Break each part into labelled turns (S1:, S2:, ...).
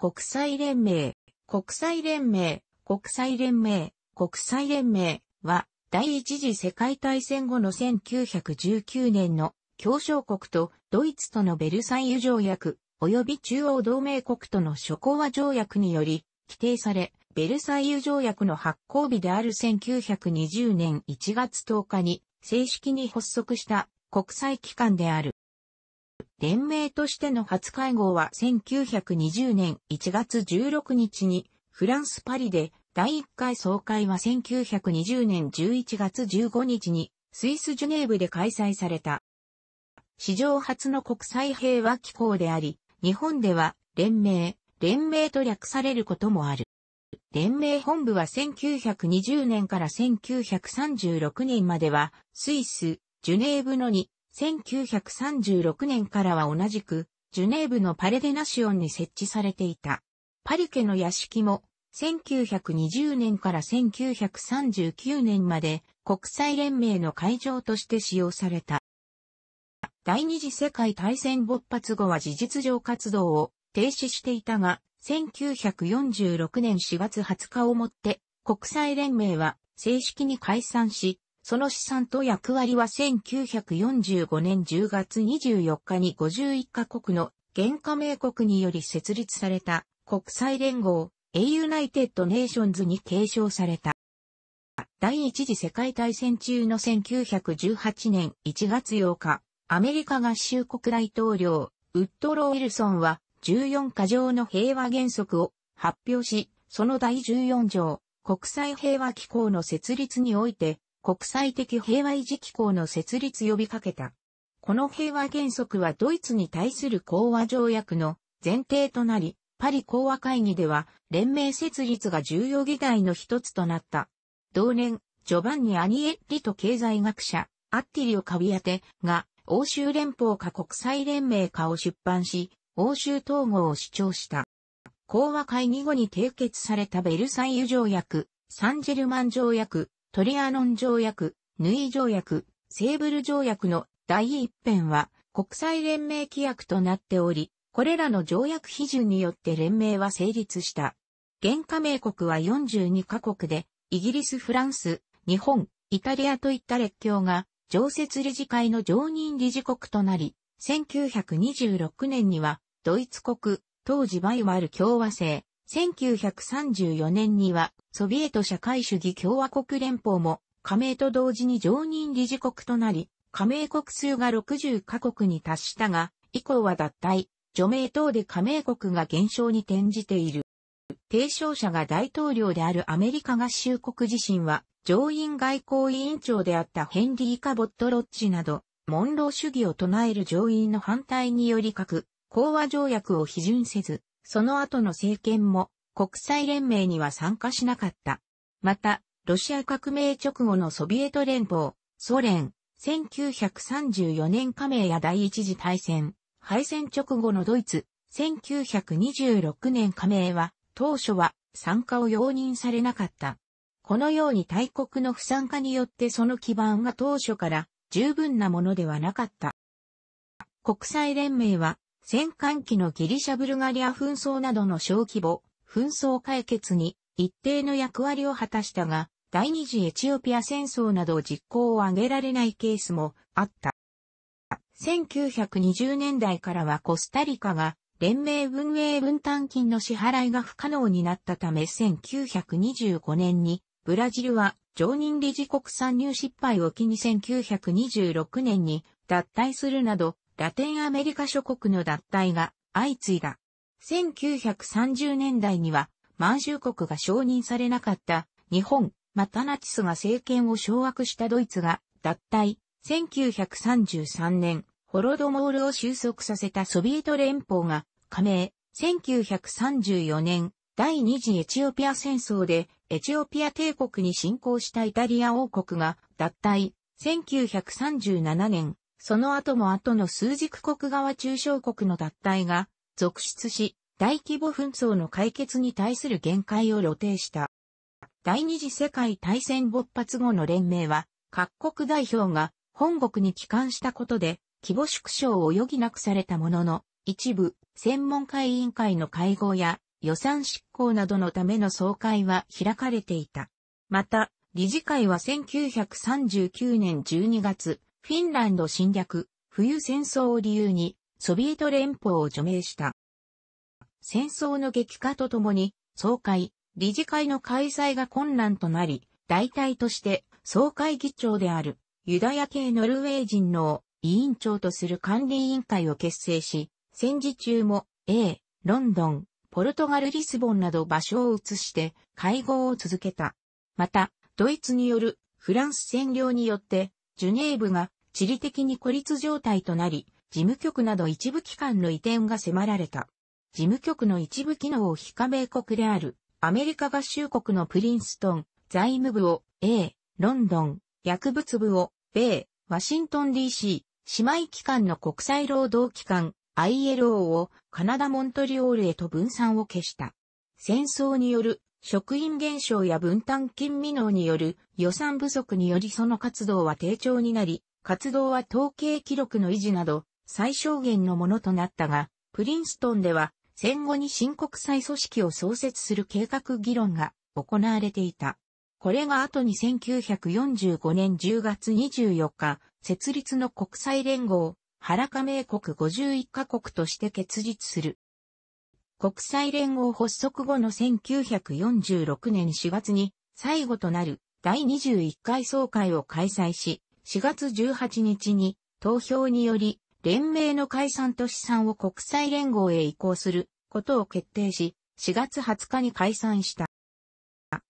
S1: 国際連盟、国際連盟、国際連盟、国際連盟は、第一次世界大戦後の1919年の協商国とドイツとのベルサイユ条約及び中央同盟国との諸講和条約により規定され、ベルサイユ条約の発行日である1920年1月10日に正式に発足した国際機関である。連盟としての初会合は1920年1月16日にフランスパリで第1回総会は1920年11月15日にスイスジュネーブで開催された。史上初の国際平和機構であり、日本では連盟、連盟と略されることもある。連盟本部は1920年から1936年まではスイス、ジュネーブのに1936年からは同じく、ジュネーブのパレデナシオンに設置されていた。パリケの屋敷も、1920年から1939年まで国際連盟の会場として使用された。第二次世界大戦勃発後は事実上活動を停止していたが、1946年4月20日をもって国際連盟は正式に解散し、その資産と役割は1945年10月24日に51カ国の原加盟国により設立された国際連合 A ユナイテッドネーションズに継承された。第一次世界大戦中の1918年1月8日、アメリカ合衆国大統領、ウッドロー・ウィルソンは14か条の平和原則を発表し、その第14条、国際平和機構の設立において、国際的平和維持機構の設立呼びかけた。この平和原則はドイツに対する講和条約の前提となり、パリ講和会議では連盟設立が重要議題の一つとなった。同年、ジョバンニ・アニエッリと経済学者、アッティリオ・カビアテが欧州連邦か国際連盟かを出版し、欧州統合を主張した。講和会議後に締結されたベルサイユ条約、サンジェルマン条約、トリアノン条約、ヌイ条約、セーブル条約の第一編は国際連盟規約となっており、これらの条約批准によって連盟は成立した。現加盟国は42カ国で、イギリス、フランス、日本、イタリアといった列強が、常設理事会の常任理事国となり、1926年には、ドイツ国、当時バイワル共和制、1934年にはソビエト社会主義共和国連邦も加盟と同時に常任理事国となり、加盟国数が60カ国に達したが、以降は脱退、除名等で加盟国が減少に転じている。提唱者が大統領であるアメリカ合衆国自身は、上院外交委員長であったヘンリー・カボット・ロッチなど、モンロー主義を唱える上院の反対により核、講和条約を批准せず、その後の政権も国際連盟には参加しなかった。また、ロシア革命直後のソビエト連邦、ソ連、1934年加盟や第一次大戦、敗戦直後のドイツ、1926年加盟は、当初は参加を容認されなかった。このように大国の不参加によってその基盤が当初から十分なものではなかった。国際連盟は戦艦機のギリシャ・ブルガリア紛争などの小規模、紛争解決に一定の役割を果たしたが、第二次エチオピア戦争など実行を挙げられないケースもあった。1920年代からはコスタリカが連盟運営分担金の支払いが不可能になったため1925年にブラジルは常任理事国参入失敗を機に1926年に脱退するなどラテンアメリカ諸国の脱退が相次いだ。1930年代には、満州国が承認されなかった日本、またナチスが政権を掌握したドイツが脱退。1933年、ホロドモールを収束させたソビエト連邦が加盟。1934年、第二次エチオピア戦争でエチオピア帝国に侵攻したイタリア王国が脱退。1937年、その後も後の数軸国側中小国の脱退が続出し、大規模紛争の解決に対する限界を露呈した。第二次世界大戦勃発後の連盟は、各国代表が本国に帰還したことで、規模縮小を余儀なくされたものの、一部、専門家委員会の会合や、予算執行などのための総会は開かれていた。また、理事会は1939年12月、フィンランド侵略、冬戦争を理由に、ソビエト連邦を除名した。戦争の激化とともに、総会、理事会の開催が困難となり、代替として総会議長であるユダヤ系ノルウェー人の委員長とする管理委員会を結成し、戦時中も A、ロンドン、ポルトガル・リスボンなど場所を移して会合を続けた。また、ドイツによるフランス占領によってジュネーブが地理的に孤立状態となり、事務局など一部機関の移転が迫られた。事務局の一部機能を非加盟国であるアメリカ合衆国のプリンストン、財務部を A、ロンドン、薬物部を B、ワシントン DC、姉妹機関の国際労働機関 ILO をカナダ・モントリオールへと分散を消した。戦争による職員減少や分担金未納による予算不足によりその活動は低調になり、活動は統計記録の維持など最小限のものとなったが、プリンストンでは戦後に新国際組織を創設する計画議論が行われていた。これが後に1945年10月24日、設立の国際連合、原加盟国51カ国として結実する。国際連合発足後の1946年4月に最後となる第21回総会を開催し、4月18日に投票により連盟の解散と資産を国際連合へ移行することを決定し、4月20日に解散した。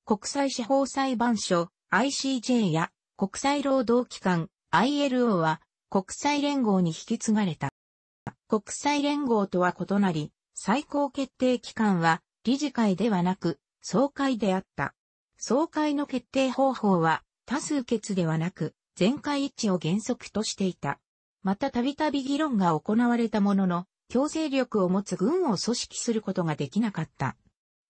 S1: 国際司法裁判所 ICJ や国際労働機関 ILO は国際連合に引き継がれた。国際連合とは異なり、最高決定機関は理事会ではなく総会であった。総会の決定方法は多数決ではなく全会一致を原則としていた。またたびたび議論が行われたものの強制力を持つ軍を組織することができなかった。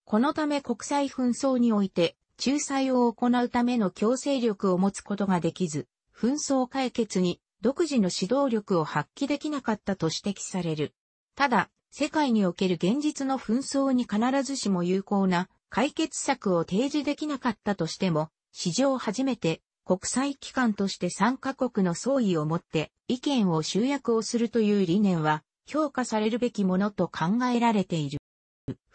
S1: このため国際紛争において仲裁を行うための強制力を持つことができず、紛争解決に独自の指導力を発揮できなかったと指摘される。ただ、世界における現実の紛争に必ずしも有効な解決策を提示できなかったとしても、史上初めて国際機関として参加国の総意をもって意見を集約をするという理念は評価されるべきものと考えられている。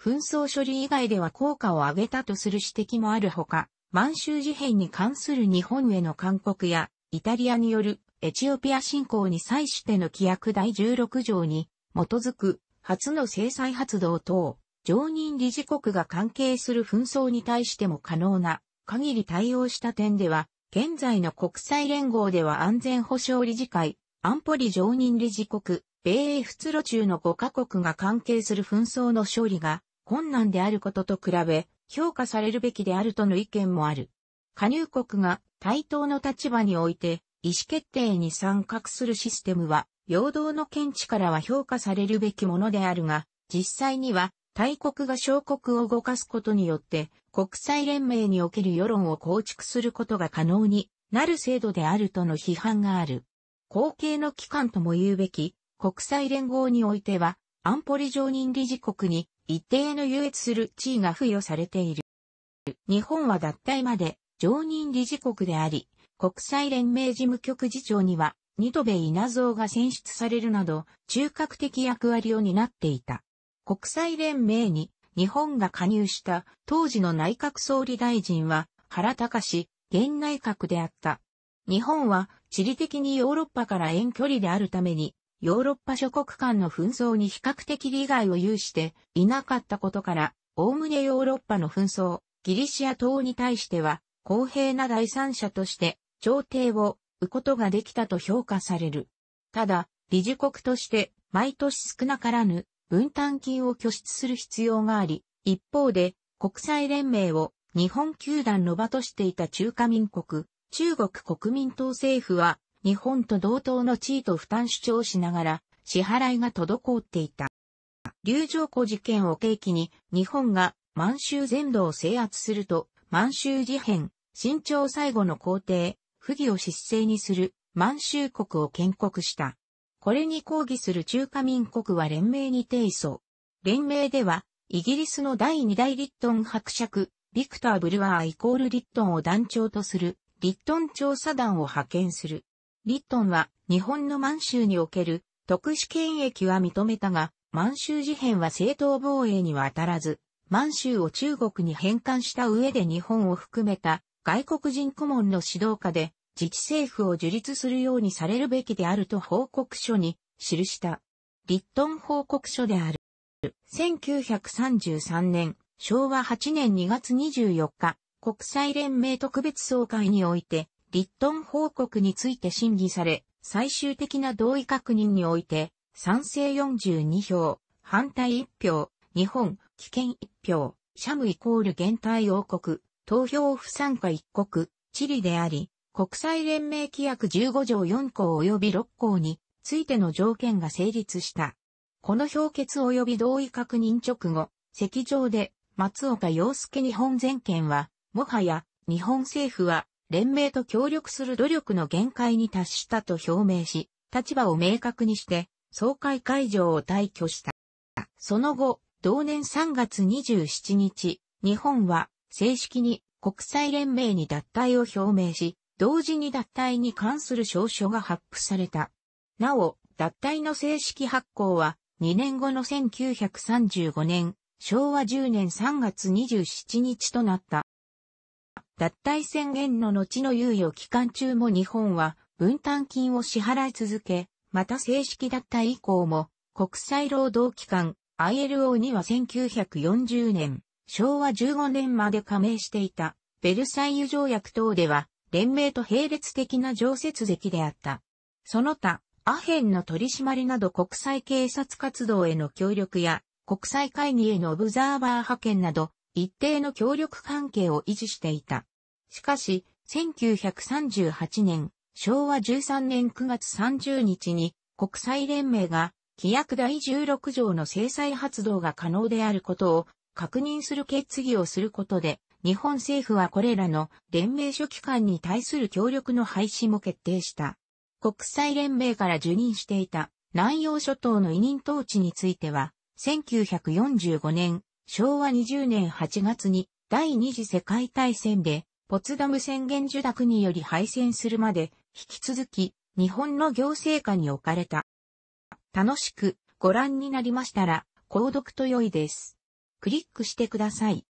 S1: 紛争処理以外では効果を上げたとする指摘もあるほか、満州事変に関する日本への勧告や、イタリアによるエチオピア侵攻に際しての規約第16条に基づく初の制裁発動等、常任理事国が関係する紛争に対しても可能な限り対応した点では、現在の国際連合では安全保障理事会、安保理常任理事国、米英仏路中の5カ国が関係する紛争の勝利が困難であることと比べ、評価されるべきであるとの意見もある。加入国が対等の立場において意思決定に参画するシステムは陽動の見地からは評価されるべきものであるが、実際には大国が小国を動かすことによって国際連盟における世論を構築することが可能になる制度であるとの批判がある。後継の機関とも言うべき国際連合においては安保理常任理事国に一定の優越する地位が付与されている。日本は脱退まで常任理事国であり、国際連盟事務局次長にはニトベイゾウが選出されるなど、中核的役割を担っていた。国際連盟に日本が加入した当時の内閣総理大臣は原隆、現内閣であった。日本は地理的にヨーロッパから遠距離であるために、ヨーロッパ諸国間の紛争に比較的利害を有していなかったことから、おおむねヨーロッパの紛争、ギリシア等に対しては、公平な第三者として、朝廷をくことができたと評価される。ただ、理事国として毎年少なからぬ分担金を拠出する必要があり、一方で国際連盟を日本球団の場としていた中華民国、中国国民党政府は日本と同等の地位と負担主張しながら支払いが滞っていた。流城湖事件を契機に日本が満州全土を制圧すると満州事変、新朝最後の皇帝、不義を失勢にする満州国を建国した。これに抗議する中華民国は連盟に提訴。連盟では、イギリスの第二大リットン伯爵、ビクター・ブルワーイコールリットンを団長とする、リットン調査団を派遣する。リットンは、日本の満州における、特殊権益は認めたが、満州事変は正当防衛には当たらず、満州を中国に返還した上で日本を含めた外国人顧問の指導下で自治政府を樹立するようにされるべきであると報告書に記した。リットン報告書である。1933年、昭和8年2月24日、国際連盟特別総会において、リットン報告について審議され、最終的な同意確認において、賛成42票、反対1票、日本、危険1票、シャムイコール現対王国、投票不参加一国、チリであり、国際連盟規約15条4項及び6項についての条件が成立した。この評決及び同意確認直後、席上で松岡洋介日本全権は、もはや日本政府は連盟と協力する努力の限界に達したと表明し、立場を明確にして総会会場を退去した。その後、同年3月27日、日本は正式に国際連盟に脱退を表明し、同時に脱退に関する証書が発布された。なお、脱退の正式発行は2年後の1935年、昭和10年3月27日となった。脱退宣言の後の猶予期間中も日本は分担金を支払い続け、また正式脱退以降も国際労働機関 ILO には1940年昭和15年まで加盟していたベルサイユ条約等では連盟と並列的な常設席であった。その他、アヘンの取り締まりなど国際警察活動への協力や国際会議へのオブザーバー派遣など一定の協力関係を維持していた。しかし、1938年、昭和13年9月30日に国際連盟が規約第16条の制裁発動が可能であることを確認する決議をすることで、日本政府はこれらの連盟書機関に対する協力の廃止も決定した。国際連盟から受任していた南洋諸島の委任統治については、1945年、昭和20年8月に第二次世界大戦でポツダム宣言受諾により敗戦するまで引き続き日本の行政下に置かれた。楽しくご覧になりましたら、購読と良いです。クリックしてください。